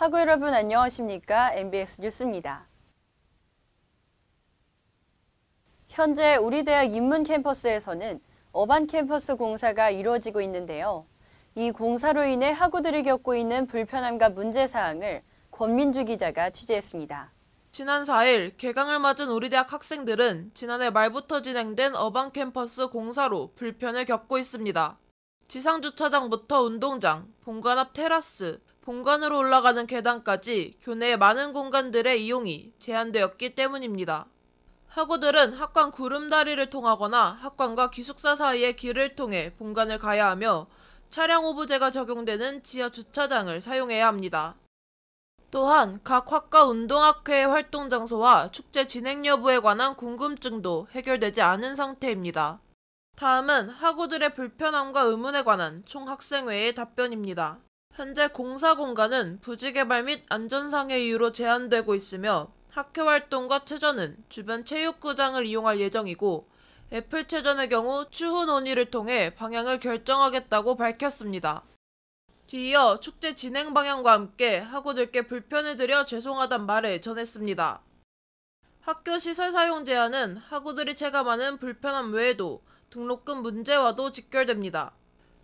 학구 여러분 안녕하십니까? MBS 뉴스입니다. 현재 우리 대학 인문 캠퍼스에서는 어반 캠퍼스 공사가 이루어지고 있는데요. 이 공사로 인해 학우들이 겪고 있는 불편함과 문제사항을 권민주 기자가 취재했습니다. 지난 4일 개강을 맞은 우리 대학 학생들은 지난해 말부터 진행된 어반 캠퍼스 공사로 불편을 겪고 있습니다. 지상 주차장부터 운동장, 본관 앞 테라스, 본관으로 올라가는 계단까지 교내의 많은 공간들의 이용이 제한되었기 때문입니다. 학우들은 학관 구름다리를 통하거나 학관과 기숙사 사이의 길을 통해 본관을 가야 하며 차량 오브제가 적용되는 지하 주차장을 사용해야 합니다. 또한 각 학과 운동학회의 활동 장소와 축제 진행 여부에 관한 궁금증도 해결되지 않은 상태입니다. 다음은 학우들의 불편함과 의문에 관한 총학생회의 답변입니다. 현재 공사 공간은 부지 개발 및 안전상의 이유로 제한되고 있으며 학교 활동과 체전은 주변 체육구장을 이용할 예정이고 애플 체전의 경우 추후 논의를 통해 방향을 결정하겠다고 밝혔습니다. 뒤이어 축제 진행 방향과 함께 학우들께 불편을 드려 죄송하단 말을 전했습니다. 학교 시설 사용 제한은 학우들이 체감하는 불편함 외에도 등록금 문제와도 직결됩니다.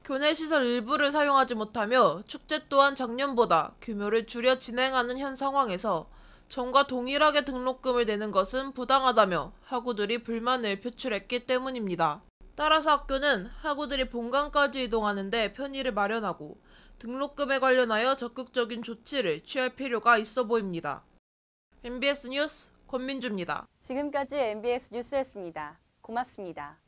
교내 시설 일부를 사용하지 못하며 축제 또한 작년보다 규모를 줄여 진행하는 현 상황에서 전과 동일하게 등록금을 내는 것은 부당하다며 학우들이 불만을 표출했기 때문입니다. 따라서 학교는 학우들이 본관까지 이동하는데 편의를 마련하고 등록금에 관련하여 적극적인 조치를 취할 필요가 있어 보입니다. MBS 뉴스 권민주입니다. 지금까지 MBS 뉴스였습니다. 고맙습니다.